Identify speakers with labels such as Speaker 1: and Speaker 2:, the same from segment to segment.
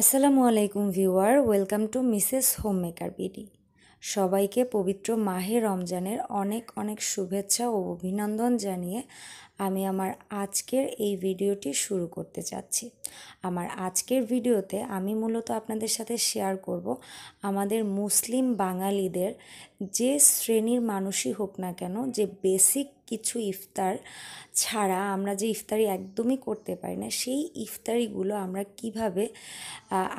Speaker 1: আসসালামু আলাইকুম viewer welcome to Mrs homemaker BD সবাইকে পবিত্র মাহে রমজানের অনেক অনেক শুভেচ্ছা ও অভিনন্দন জানিয়ে আমি আমার আজকের এই ভিডিওটি শুরু করতে চাচ্ছি আমার আজকের ভিডিওতে আমি মূলত আপনাদের সাথে শেয়ার করব আমাদের মুসলিম বাঙালিদের যে শ্রেণীর মানুষই হোক না কেন যে বেসিক কিছু ইফতার ছাড়া আমরা যে ইফতারি একদমই করতে পারি না সেই ইফতারিগুলো আমরা কিভাবে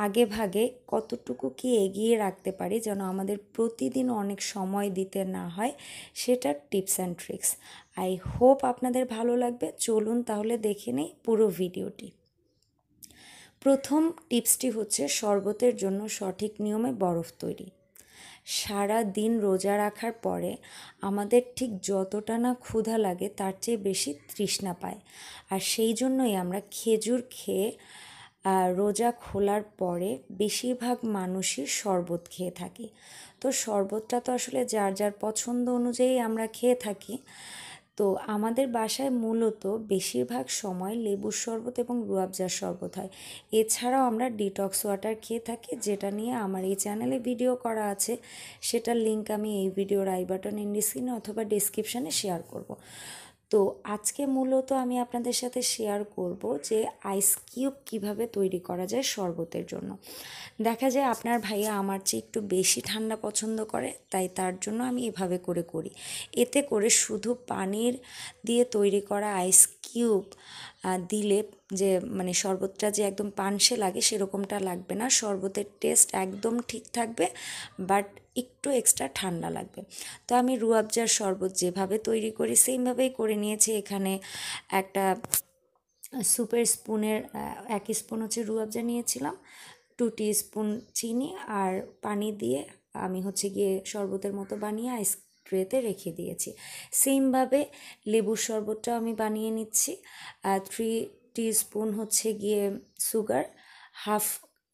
Speaker 1: আগে ভাগে কতটুকু কি এগিয়ে রাখতে পারি যেন আমাদের প্রতিদিন অনেক সময় দিতে না হয় সেটা tips and tricks I hope আপনাদের ভালো লাগবে চলুন তাহলে দেখে নেই পুরো ভিডিওটি প্রথম টিপসটি হচ্ছে শরবতের জন্য সঠিক নিয়মে বরফ তৈরি সারা দিন রোজা রাখার পরে আমাদের ঠিক যতটা না ক্ষুধা লাগে তার চেয়ে বেশি তৃষ্ণা পায় আর সেই জন্যই আমরা খেজুর খেয়ে রোজা খোলার পরে বেশিরভাগ মানুষই শরবত খেয়ে থাকি তো শরবতটা তো আসলে যার যার পছন্দ অনুযায়ী আমরা খেয়ে থাকি তো আমাদের বাসায় মূলত বেশিরভাগ সময় লেবুর শরবত এবং রুয়াবজার শরবত হয় এছাড়াও আমরা ডিটক্স ওয়াটার খেয়ে থাকি যেটা নিয়ে আমার এই চ্যানেলে ভিডিও করা আছে সেটার লিঙ্ক আমি এই ভিডিওর আই বাটন ইন্ডিসিনে অথবা ডিসক্রিপশানে শেয়ার করব তো আজকে মূলত আমি আপনাদের সাথে শেয়ার করব যে আইস কিউব কীভাবে তৈরি করা যায় শরবতের জন্য দেখা যায় আপনার ভাইয়া আমার চেয়ে একটু বেশি ঠান্ডা পছন্দ করে তাই তার জন্য আমি এভাবে করে করি এতে করে শুধু পানির দিয়ে তৈরি করা আইস কিউব দিলে যে মানে শরবতটা যে একদম পানসে লাগে সেরকমটা লাগবে না শরবতের টেস্ট একদম ঠিক থাকবে বাট একটু এক্সট্রা ঠান্ডা লাগবে তো আমি রুয়াবজার শরবত যেভাবে তৈরি করি সেইভাবেই করে নিয়েছি এখানে একটা সুপের স্পুনের এক স্পুন হচ্ছে রুয়াবজা নিয়েছিলাম টু স্পুন চিনি আর পানি দিয়ে আমি হচ্ছে গিয়ে শরবতের মতো বানিয়ে আইস ট্রেতে রেখে দিয়েছি সেমভাবে লেবুর শরবতটাও আমি বানিয়ে নিচ্ছি আর থ্রি স্পুন হচ্ছে গিয়ে সুগার হাফ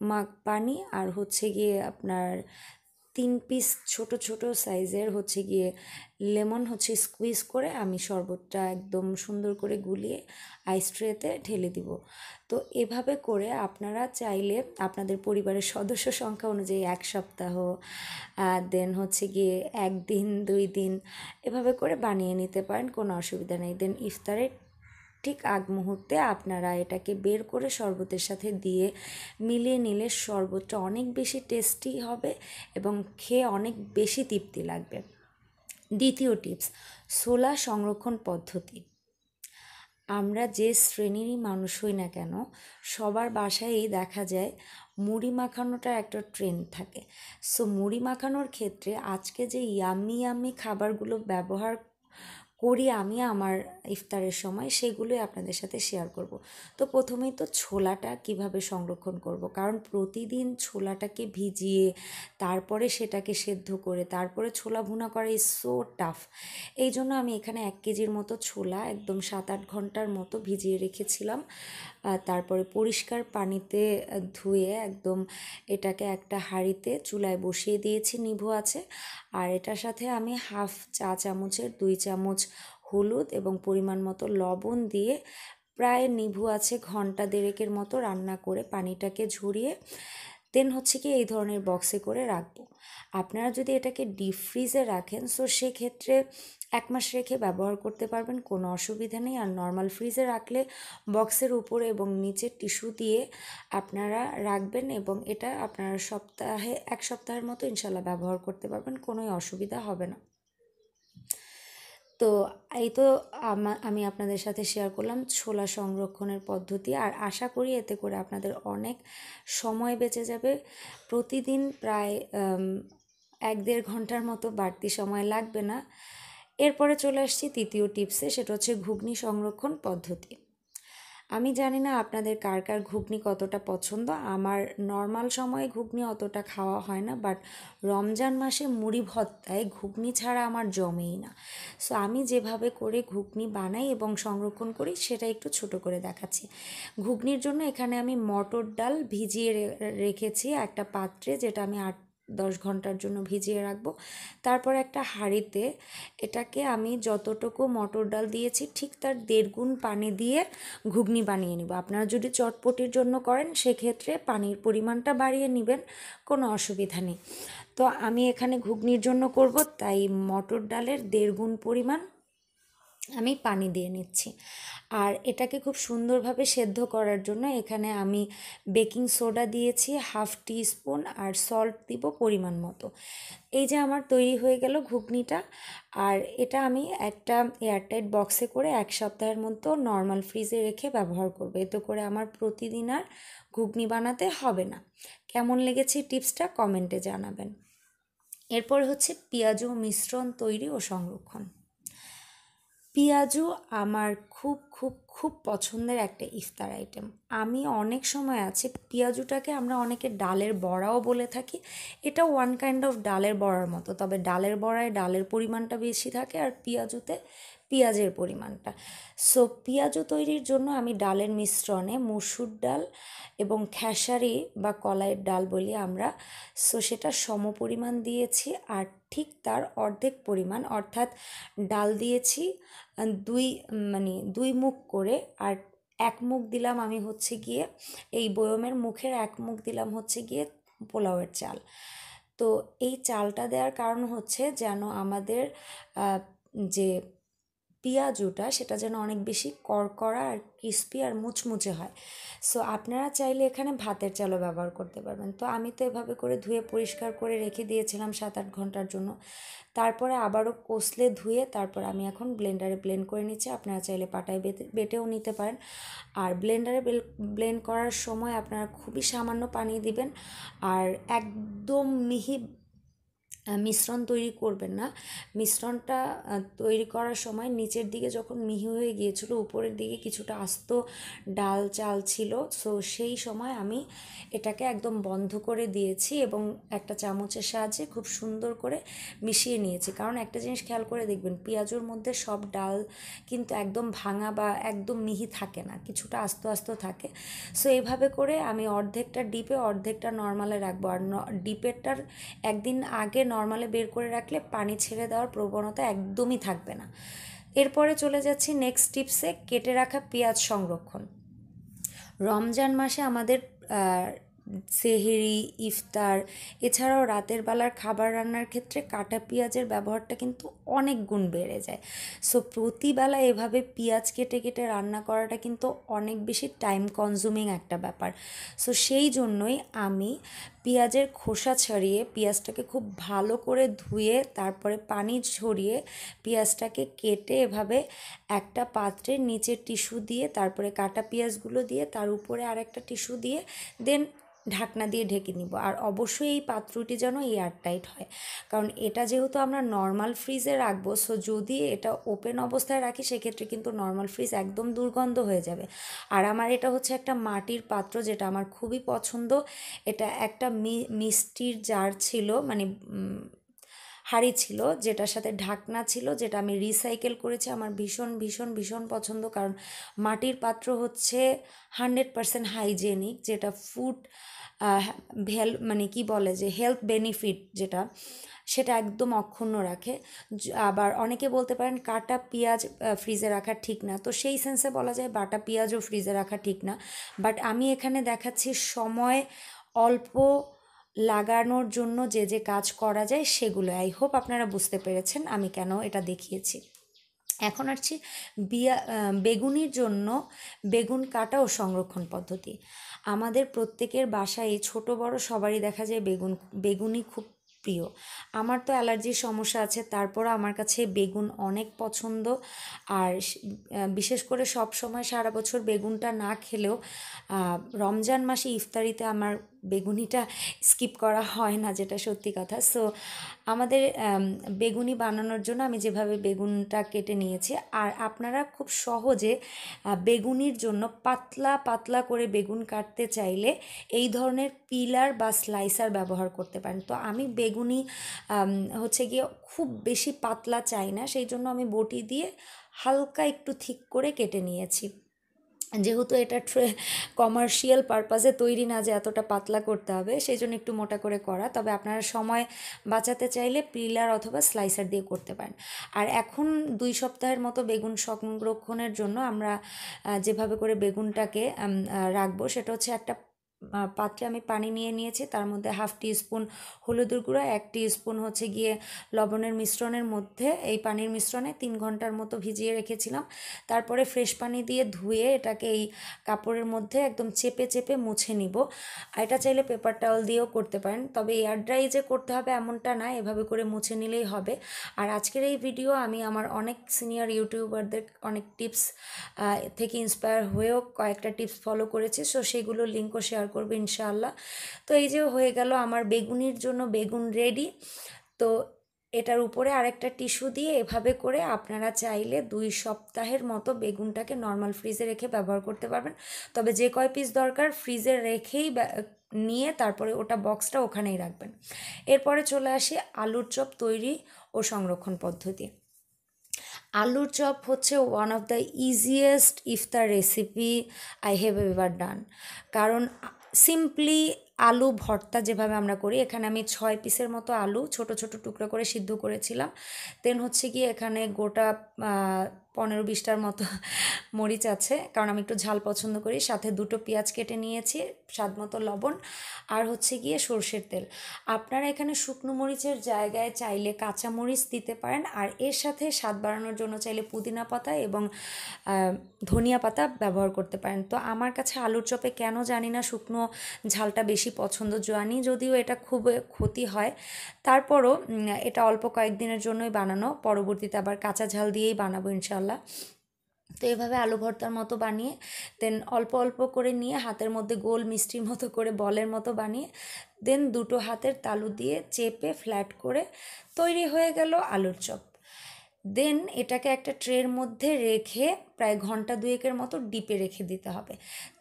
Speaker 1: মাগ পানি আর হচ্ছে গিয়ে আপনার তিন পিস ছোট ছোট সাইজের হচ্ছে গিয়ে লেমন হচ্ছে স্কুইজ করে আমি শরবতটা একদম সুন্দর করে গুলিয়ে আইস ট্রেতে ঢেলে দিব তো এভাবে করে আপনারা চাইলে আপনাদের পরিবারের সদস্য সংখ্যা অনুযায়ী এক সপ্তাহ দেন হচ্ছে গিয়ে একদিন দুই দিন এভাবে করে বানিয়ে নিতে পারেন কোনো অসুবিধা নেই দেন ইফতারের ঠিক আগ মুহূর্তে আপনারা এটাকে বের করে শরবতের সাথে দিয়ে মিলিয়ে নিলে শরবতটা অনেক বেশি টেস্টি হবে এবং খেয়ে অনেক বেশি তৃপ্তি লাগবে দ্বিতীয় টিপস সোলা সংরক্ষণ পদ্ধতি আমরা যে শ্রেণীরই মানুষ হই না কেন সবার বাসায়ই দেখা যায় মুড়ি মাখানোটার একটা ট্রেন্ড থাকে সো মুড়ি মাখানোর ক্ষেত্রে আজকে যে ইয়ামি ইয়াম্মি খাবারগুলো ব্যবহার করি আমি আমার ইফতারের সময় সেগুলোই আপনাদের সাথে শেয়ার করব তো প্রথমেই তো ছোলাটা কিভাবে সংরক্ষণ করব কারণ প্রতিদিন ছোলাটাকে ভিজিয়ে তারপরে সেটাকে সেদ্ধ করে তারপরে ছোলা ভুনা করা ইজ সো টাফ এই জন্য আমি এখানে এক কেজির মতো ছোলা একদম সাত আট ঘন্টার মতো ভিজিয়ে রেখেছিলাম তারপরে পরিষ্কার পানিতে ধুয়ে একদম এটাকে একটা হাঁড়িতে চুলায় বসিয়ে দিয়েছি নিভু আছে আর এটার সাথে আমি হাফ চা চামচের দুই চামচ হলুদ এবং পরিমাণ মতো লবণ দিয়ে প্রায় নিভু আছে ঘন্টা দেড়েকের মতো রান্না করে পানিটাকে ঝরিয়ে দেন হচ্ছে কি এই ধরনের বক্সে করে রাখবো আপনারা যদি এটাকে ডিপ ফ্রিজে রাখেন সো সেক্ষেত্রে এক মাস রেখে ব্যবহার করতে পারবেন কোনো অসুবিধা নেই আর নর্মাল ফ্রিজে রাখলে বক্সের উপরে এবং নিচে টিস্যু দিয়ে আপনারা রাখবেন এবং এটা আপনারা সপ্তাহে এক সপ্তাহের মতো ইনশাল্লাহ ব্যবহার করতে পারবেন কোনোই অসুবিধা হবে না তো এই তো আমি আপনাদের সাথে শেয়ার করলাম ছোলা সংরক্ষণের পদ্ধতি আর আশা করি এতে করে আপনাদের অনেক সময় বেঁচে যাবে প্রতিদিন প্রায় এক দেড় ঘন্টার মতো বাড়তি সময় লাগবে না এরপরে চলে আসছি তৃতীয় টিপসে সেটা হচ্ছে ঘুগনি সংরক্ষণ পদ্ধতি আমি জানি না আপনাদের কার কার ঘুগনি কতটা পছন্দ আমার নর্মাল সময়ে ঘুগনি অতটা খাওয়া হয় না বাট রমজান মাসে মুড়ি ভত্তায় ঘুগনি ছাড়া আমার জমেই না সো আমি যেভাবে করে ঘুগনি বানাই এবং সংরক্ষণ করি সেটা একটু ছোট করে দেখাচ্ছি ঘুগনির জন্য এখানে আমি মটর ডাল ভিজিয়ে রেখেছি একটা পাত্রে যেটা আমি আট দশ ঘন্টার জন্য ভিজিয়ে রাখবো তারপর একটা হাঁড়িতে এটাকে আমি যতটুকু মটর ডাল দিয়েছি ঠিক তার দেড় গুণ পানি দিয়ে ঘুগনি বানিয়ে নিব আপনারা যদি চটপটির জন্য করেন সেক্ষেত্রে পানির পরিমাণটা বাড়িয়ে নেবেন কোনো অসুবিধা নেই তো আমি এখানে ঘুগনির জন্য করব তাই মটর ডালের দেড় গুণ পরিমাণ আমি পানি দিয়ে নিচ্ছি আর এটাকে খুব সুন্দরভাবে সেদ্ধ করার জন্য এখানে আমি বেকিং সোডা দিয়েছি হাফ টি স্পুন আর সল্ট দিব পরিমাণ মতো এই যে আমার তৈরি হয়ে গেল ঘুগনিটা আর এটা আমি একটা এয়ারটাইট বক্সে করে এক সপ্তাহের মতো নর্মাল ফ্রিজে রেখে ব্যবহার করবো এতে করে আমার প্রতিদিন আর ঘুগনি বানাতে হবে না কেমন লেগেছে টিপসটা কমেন্টে জানাবেন এরপর হচ্ছে ও মিশ্রণ তৈরি ও সংরক্ষণ পেঁয়াজু আমার খুব খুব খুব পছন্দের একটা ইফতার আইটেম আমি অনেক সময় আছে পেঁয়াজুটাকে আমরা অনেকে ডালের বড়াও বলে থাকি এটা ওয়ান কাইন্ড অফ ডালের বড়ার মতো তবে ডালের বড়ায় ডালের পরিমাণটা বেশি থাকে আর পেঁয়াজুতে পেঁয়াজের পরিমাণটা সো পেঁয়াজও তৈরির জন্য আমি ডালের মিশ্রণে মুসুর ডাল এবং খেসারি বা কলাইয়ের ডাল বলি আমরা সো সেটা সম পরিমাণ দিয়েছি আর ঠিক তার অর্ধেক পরিমাণ অর্থাৎ ডাল দিয়েছি দুই মানে দুই মুখ করে আর এক মুখ দিলাম আমি হচ্ছে গিয়ে এই বয়মের মুখের এক মুখ দিলাম হচ্ছে গিয়ে পোলাওয়ের চাল তো এই চালটা দেওয়ার কারণ হচ্ছে যেন আমাদের যে পেঁয়াজুটা সেটা যেন অনেক বেশি কড়কড়া আর ক্রিস্পি আর মুচমুচে হয় সো আপনারা চাইলে এখানে ভাতের চালও ব্যবহার করতে পারবেন তো আমি তো এভাবে করে ধুয়ে পরিষ্কার করে রেখে দিয়েছিলাম সাত আট ঘন্টার জন্য তারপরে আবারও কষলে ধুয়ে তারপর আমি এখন ব্লেন্ডারে ব্লেন্ড করে নিচ্ছি আপনারা চাইলে পাটায় বেটেও নিতে পারেন আর ব্লেন্ডারে ব্লেন্ড করার সময় আপনারা খুবই সামান্য পানি দিবেন আর একদম মিহি মিশ্রণ তৈরি করবেন না মিশ্রণটা তৈরি করার সময় নিচের দিকে যখন মিহি হয়ে গিয়েছিল উপরের দিকে কিছুটা আস্ত ডাল চাল ছিল সো সেই সময় আমি এটাকে একদম বন্ধ করে দিয়েছি এবং একটা চামচের সাহায্যে খুব সুন্দর করে মিশিয়ে নিয়েছি কারণ একটা জিনিস খেয়াল করে দেখবেন পেঁয়াজুর মধ্যে সব ডাল কিন্তু একদম ভাঙা বা একদম মিহি থাকে না কিছুটা আস্ত আস্ত থাকে সো এইভাবে করে আমি অর্ধেকটা ডিপে অর্ধেকটা নর্মালে রাখবো আর ডিপেরটার একদিন আগে নর্মাল নর্মালে বের করে রাখলে পানি ছেড়ে দেওয়ার প্রবণতা একদমই থাকবে না এরপরে চলে যাচ্ছি নেক্সট টিপসে কেটে রাখা পেঁয়াজ সংরক্ষণ রমজান মাসে আমাদের সেহেরি ইফতার এছাড়াও রাতের বেলার খাবার রান্নার ক্ষেত্রে কাটা পেঁয়াজের ব্যবহারটা কিন্তু অনেক গুণ বেড়ে যায় সো প্রতিবেলা এভাবে পেঁয়াজ কেটে কেটে রান্না করাটা কিন্তু অনেক বেশি টাইম কনজিউমিং একটা ব্যাপার সো সেই জন্যই আমি পেঁয়াজের খোসা ছাড়িয়ে পেঁয়াজটাকে খুব ভালো করে ধুয়ে তারপরে পানি ঝরিয়ে পেঁয়াজটাকে কেটে এভাবে একটা পাত্রের নিচে টিস্যু দিয়ে তারপরে কাটা পেঁয়াজগুলো দিয়ে তার উপরে আর একটা টিস্যু দিয়ে দেন ঢাকনা দিয়ে ঢেকে নিব আর অবশ্যই এই পাত্রটি যেন এয়ার টাইট হয় কারণ এটা যেহেতু আমরা নর্মাল ফ্রিজে রাখবো সো যদি এটা ওপেন অবস্থায় রাখি সেক্ষেত্রে কিন্তু নর্মাল ফ্রিজ একদম দুর্গন্ধ হয়ে যাবে আর আমার এটা হচ্ছে একটা মাটির পাত্র যেটা আমার খুবই পছন্দ এটা একটা মিষ্টির জার ছিল মানে হাড়ি ছিল যেটার সাথে ঢাকনা ছিল যেটা আমি রিসাইকেল করেছি আমার ভীষণ ভীষণ ভীষণ পছন্দ কারণ মাটির পাত্র হচ্ছে হান্ড্রেড পারসেন্ট হাইজেনিক যেটা ফুড ভ্যাল মানে কি বলে যে হেলথ বেনিফিট যেটা সেটা একদম অক্ষুণ্ণ রাখে আবার অনেকে বলতে পারেন কাটা পেঁয়াজ ফ্রিজে রাখা ঠিক না তো সেই সেন্সে বলা যায় বাটা পেঁয়াজও ফ্রিজে রাখা ঠিক না বাট আমি এখানে দেখাচ্ছি সময় অল্প লাগানোর জন্য যে যে কাজ করা যায় সেগুলো আই হোপ আপনারা বুঝতে পেরেছেন আমি কেন এটা দেখিয়েছি এখন আসছি বিয়া বেগুনির জন্য বেগুন কাটা ও সংরক্ষণ পদ্ধতি আমাদের প্রত্যেকের বাসায় ছোট বড় সবারই দেখা যায় বেগুন বেগুনি খুব প্রিয় আমার তো অ্যালার্জির সমস্যা আছে তারপর আমার কাছে বেগুন অনেক পছন্দ আর বিশেষ করে সব সময় সারা বছর বেগুনটা না খেলেও রমজান মাসে ইফতারিতে আমার বেগুনিটা স্কিপ করা হয় না যেটা সত্যি কথা সো আমাদের বেগুনি বানানোর জন্য আমি যেভাবে বেগুনটা কেটে নিয়েছি আর আপনারা খুব সহজে বেগুনির জন্য পাতলা পাতলা করে বেগুন কাটতে চাইলে এই ধরনের পিলার বা স্লাইসার ব্যবহার করতে পারেন তো আমি বেগুন বেগুনি হচ্ছে গিয়ে খুব বেশি পাতলা চাই না সেই জন্য আমি বটি দিয়ে হালকা একটু ঠিক করে কেটে নিয়েছি যেহেতু এটা ট্রে কমার্শিয়াল পারপাসে তৈরি না যে এতটা পাতলা করতে হবে সেই জন্য একটু মোটা করে করা তবে আপনারা সময় বাঁচাতে চাইলে পিলার অথবা স্লাইসার দিয়ে করতে পারেন আর এখন দুই সপ্তাহের মতো বেগুন সংরক্ষণের জন্য আমরা যেভাবে করে বেগুনটাকে রাখবো সেটা হচ্ছে একটা পাত্রে আমি পানি নিয়ে নিয়েছি তার মধ্যে হাফ স্পুন হলুদ গুঁড়া এক স্পুন হচ্ছে গিয়ে লবণের মিশ্রণের মধ্যে এই পানির মিশ্রণে তিন ঘন্টার মতো ভিজিয়ে রেখেছিলাম তারপরে ফ্রেশ পানি দিয়ে ধুয়ে এটাকে এই কাপড়ের মধ্যে একদম চেপে চেপে মুছে নিব এটা চাইলে পেপার টাওয়াল দিয়েও করতে পারেন তবে এয়ার ড্রাই যে করতে হবে এমনটা না এভাবে করে মুছে নিলেই হবে আর আজকের এই ভিডিও আমি আমার অনেক সিনিয়র ইউটিউবারদের অনেক টিপস থেকে ইন্সপায়ার হয়েও কয়েকটা টিপস ফলো করেছি সো সেগুলো লিঙ্কও শেয়ার করবো ইনশাআল্লাহ তো এই যে হয়ে গেল আমার বেগুনির জন্য বেগুন রেডি তো এটার উপরে আরেকটা টিস্যু দিয়ে এভাবে করে আপনারা চাইলে দুই সপ্তাহের মতো বেগুনটাকে নর্মাল ফ্রিজে রেখে ব্যবহার করতে পারবেন তবে যে কয় পিস দরকার ফ্রিজে রেখেই নিয়ে তারপরে ওটা বক্সটা ওখানেই রাখবেন এরপরে চলে আসে আলুর চপ তৈরি ও সংরক্ষণ পদ্ধতি আলুর চপ হচ্ছে ওয়ান অফ দ্য ইজিয়েস্ট ইফতার recipe I have ever done কারণ সিম্পলি আলু ভর্তা যেভাবে আমরা করি এখানে আমি ছয় পিসের মতো আলু ছোট ছোট টুকরো করে সিদ্ধ করেছিলাম দেন হচ্ছে কি এখানে গোটা পনেরো বিশটার মতো মরিচ আছে কারণ আমি একটু ঝাল পছন্দ করি সাথে দুটো পেঁয়াজ কেটে নিয়েছি স্বাদ মতো লবণ আর হচ্ছে গিয়ে সর্ষের তেল আপনারা এখানে শুকনো মরিচের জায়গায় চাইলে কাঁচা মরিচ দিতে পারেন আর এর সাথে স্বাদ বাড়ানোর জন্য চাইলে পুদিনা পাতা এবং ধনিয়া পাতা ব্যবহার করতে পারেন তো আমার কাছে আলুর চপে কেন জানি না শুকনো ঝালটা বেশি পছন্দ জানি যদিও এটা খুব ক্ষতি হয় তারপরও এটা অল্প কয়েকদিনের জন্যই বানানো পরবর্তীতে আবার কাঁচা ঝাল দিয়েই বানাবো ইনশাল্লাহ মশলা তো এভাবে আলু ভর্তার মতো বানিয়ে দেন অল্প অল্প করে নিয়ে হাতের মধ্যে গোল মিষ্টির মতো করে বলের মতো বানিয়ে দেন দুটো হাতের তালু দিয়ে চেপে ফ্ল্যাট করে তৈরি হয়ে গেল আলুর চপ দেন এটাকে একটা ট্রের মধ্যে রেখে প্রায় ঘন্টা দুয়েকের মতো ডিপে রেখে দিতে হবে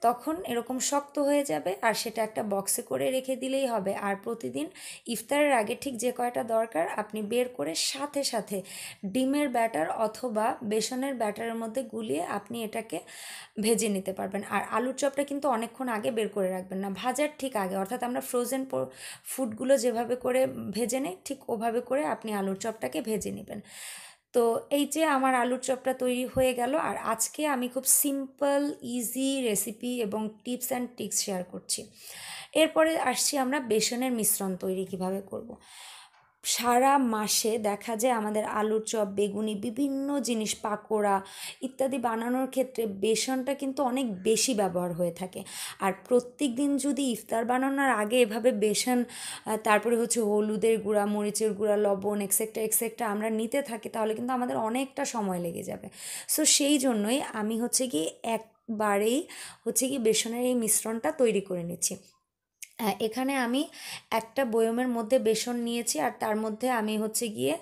Speaker 1: তখন এরকম শক্ত হয়ে যাবে আর সেটা একটা বক্সে করে রেখে দিলেই হবে আর প্রতিদিন ইফতারের আগে ঠিক যে কয়টা দরকার আপনি বের করে সাথে সাথে ডিমের ব্যাটার অথবা বেসনের ব্যাটারের মধ্যে গুলিয়ে আপনি এটাকে ভেজে নিতে পারবেন আর আলুর চপটা কিন্তু অনেকক্ষণ আগে বের করে রাখবেন না ভাজার ঠিক আগে অর্থাৎ আমরা ফ্রোজেন ফুডগুলো যেভাবে করে ভেজে নেই ঠিক ওভাবে করে আপনি আলুর চপটাকে ভেজে নেবেন তো এই যে আমার আলুর চপটা তৈরি হয়ে গেল আর আজকে আমি খুব সিম্পল ইজি রেসিপি এবং টিপস অ্যান্ড ট্রিক্স শেয়ার করছি এরপরে আসছি আমরা বেসনের মিশ্রণ তৈরি কিভাবে করব। সারা মাসে দেখা যায় আমাদের আলুর চপ বেগুনি বিভিন্ন জিনিস পাকোড়া ইত্যাদি বানানোর ক্ষেত্রে বেসনটা কিন্তু অনেক বেশি ব্যবহার হয়ে থাকে আর প্রত্যেক দিন যদি ইফতার বানানোর আগে এভাবে বেসন তারপরে হচ্ছে হলুদের গুঁড়া মরিচের গুঁড়া লবণ এক্সেট্রা এক্সেট্রা আমরা নিতে থাকি তাহলে কিন্তু আমাদের অনেকটা সময় লেগে যাবে সো সেই জন্যই আমি হচ্ছে কি একবারেই হচ্ছে কি বেসনের এই মিশ্রণটা তৈরি করে নিচ্ছি এখানে আমি একটা বয়মের মধ্যে বেসন নিয়েছি আর তার মধ্যে আমি হচ্ছে গিয়ে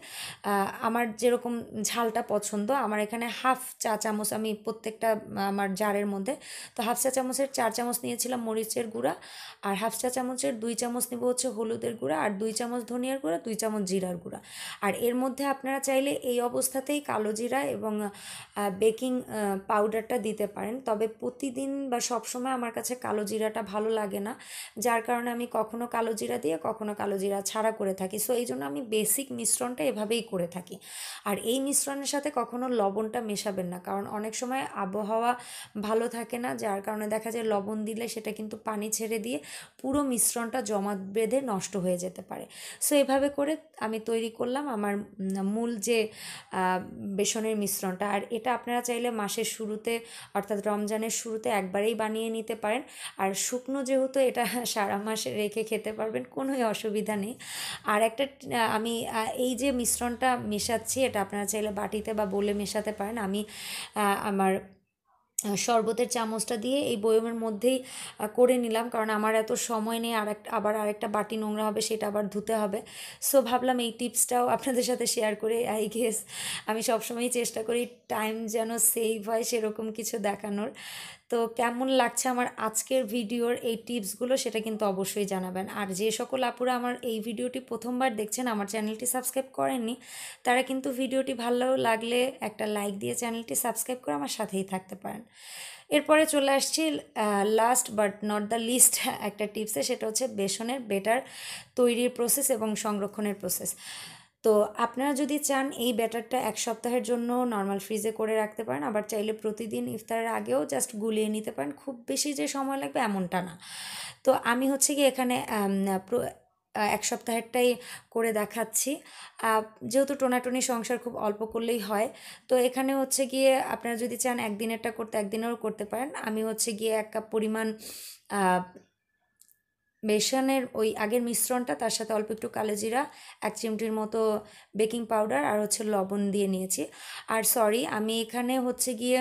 Speaker 1: আমার যেরকম ঝালটা পছন্দ আমার এখানে হাফ চা চামচ আমি প্রত্যেকটা আমার জারের মধ্যে তো হাফ চা চামচের চার চামচ নিয়েছিলাম মরিচের গুঁড়া আর হাফ চা চামচের দুই চামচ নেব হচ্ছে হলুদের গুঁড়া আর দুই চামচ ধনিয়ার গুঁড়া দুই চামচ জিরার গুঁড়া আর এর মধ্যে আপনারা চাইলে এই অবস্থাতেই কালো জিরা এবং বেকিং পাউডারটা দিতে পারেন তবে প্রতিদিন বা সবসময় আমার কাছে কালো জিরাটা ভালো লাগে না যার কারণে আমি কখনো কালো জিরা দিয়ে কখনো কালো জিরা ছাড়া করে থাকি সো এই জন্য আমি বেসিক মিশ্রণটা এভাবেই করে থাকি আর এই মিশ্রণের সাথে কখনো লবণটা মেশাবেন না কারণ অনেক সময় আবহাওয়া ভালো থাকে না যার কারণে দেখা যায় লবণ দিলে সেটা কিন্তু পানি ছেড়ে দিয়ে পুরো মিশ্রণটা জমা বেঁধে নষ্ট হয়ে যেতে পারে সো এভাবে করে আমি তৈরি করলাম আমার মূল যে বেসনের মিশ্রণটা আর এটা আপনারা চাইলে মাসের শুরুতে অর্থাৎ রমজানের শুরুতে একবারেই বানিয়ে নিতে পারেন আর শুকনো যেহেতু এটা সারা মাস রেখে খেতে পারবেন কোনোই অসুবিধা নেই আর একটা আমি এই যে মিশ্রণটা মেশাচ্ছি এটা আপনারা চাইলে বাটিতে বা বলে মেশাতে পারেন আমি আমার শরবতের চামচটা দিয়ে এই বয়মের মধ্যেই করে নিলাম কারণ আমার এত সময় নেই আর আবার আরেকটা বাটি নোংরা হবে সেটা আবার ধুতে হবে সো ভাবলাম এই টিপসটাও আপনাদের সাথে শেয়ার করে আই গেস আমি সবসময়ই চেষ্টা করি টাইম যেন সেভ হয় সেরকম কিছু দেখানোর তো কেমন লাগছে আমার আজকের ভিডিওর এই টিপসগুলো সেটা কিন্তু অবশ্যই জানাবেন আর যে সকল আপুরা আমার এই ভিডিওটি প্রথমবার দেখছেন আমার চ্যানেলটি সাবস্ক্রাইব করেননি তারা কিন্তু ভিডিওটি ভালো লাগলে একটা লাইক দিয়ে চ্যানেলটি সাবস্ক্রাইব করে আমার সাথেই থাকতে পারেন এরপরে চলে আসছি last but not the least একটা টিপসে সেটা হচ্ছে বেসনের বেটার তৈরির প্রসেস এবং সংরক্ষণের প্রসেস তো আপনারা যদি চান এই ব্যাটারটা এক সপ্তাহের জন্য নর্মাল ফ্রিজে করে রাখতে পারেন আবার চাইলে প্রতিদিন ইফতারের আগেও জাস্ট গুলিয়ে নিতে পারেন খুব বেশি যে সময় লাগবে এমনটা না তো আমি হচ্ছে কি এখানে এক সপ্তাহেরটাই করে দেখাচ্ছি যেহেতু টোনাটোনি সংসার খুব অল্প করলেই হয় তো এখানে হচ্ছে গিয়ে আপনারা যদি চান একদিনেরটা করতে একদিনেরও করতে পারেন আমি হচ্ছে গিয়ে এক কাপ পরিমাণ বেসনের ওই আগের মিশ্রণটা তার সাথে অল্প একটু কালো জিরা এক চিমটির মতো বেকিং পাউডার আর হচ্ছে লবণ দিয়ে নিয়েছি আর সরি আমি এখানে হচ্ছে গিয়ে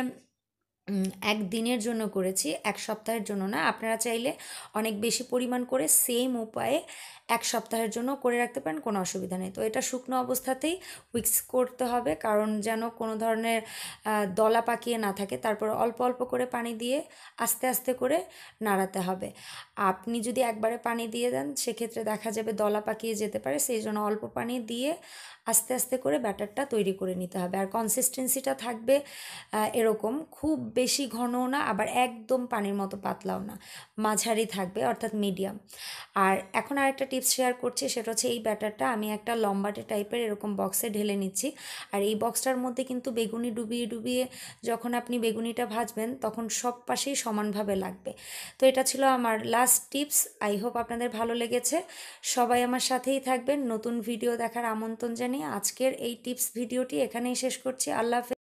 Speaker 1: এক দিনের জন্য করেছি এক সপ্তাহের জন্য না আপনারা চাইলে অনেক বেশি পরিমাণ করে সেম উপায়ে এক সপ্তাহের জন্য করে রাখতে পারেন কোনো অসুবিধা নেই তো এটা শুকনো অবস্থাতেই উইক্স করতে হবে কারণ যেন কোনো ধরনের দলা পাকিয়ে না থাকে তারপর অল্প অল্প করে পানি দিয়ে আস্তে আস্তে করে নাড়াতে হবে আপনি যদি একবারে পানি দিয়ে দেন সেক্ষেত্রে দেখা যাবে দলা পাকিয়ে যেতে পারে সেই জন্য অল্প পানি দিয়ে আস্তে আস্তে করে ব্যাটারটা তৈরি করে নিতে হবে আর কনসিস্টেন্সিটা থাকবে এরকম খুব বেশি ঘনও না আবার একদম পানির মতো পাতলাও না মাঝারি থাকবে অর্থাৎ মিডিয়াম আর এখন আর একটা টিপস শেয়ার করছি সেটা হচ্ছে এই ব্যাটারটা আমি একটা লম্বাটে টাইপের এরকম বক্সে ঢেলে নিচ্ছি আর এই বক্সটার মধ্যে কিন্তু বেগুনি ডুবিয়ে ডুবিয়ে যখন আপনি বেগুনিটা ভাজবেন তখন সব পাশেই সমানভাবে লাগবে তো এটা ছিল আমার লাস্ট টিপস আই হোপ আপনাদের ভালো লেগেছে সবাই আমার সাথেই থাকবেন নতুন ভিডিও দেখার আমন্ত্রণ জানিয়ে আজকের এই টিপস ভিডিওটি এখানেই শেষ করছি আল্লাহ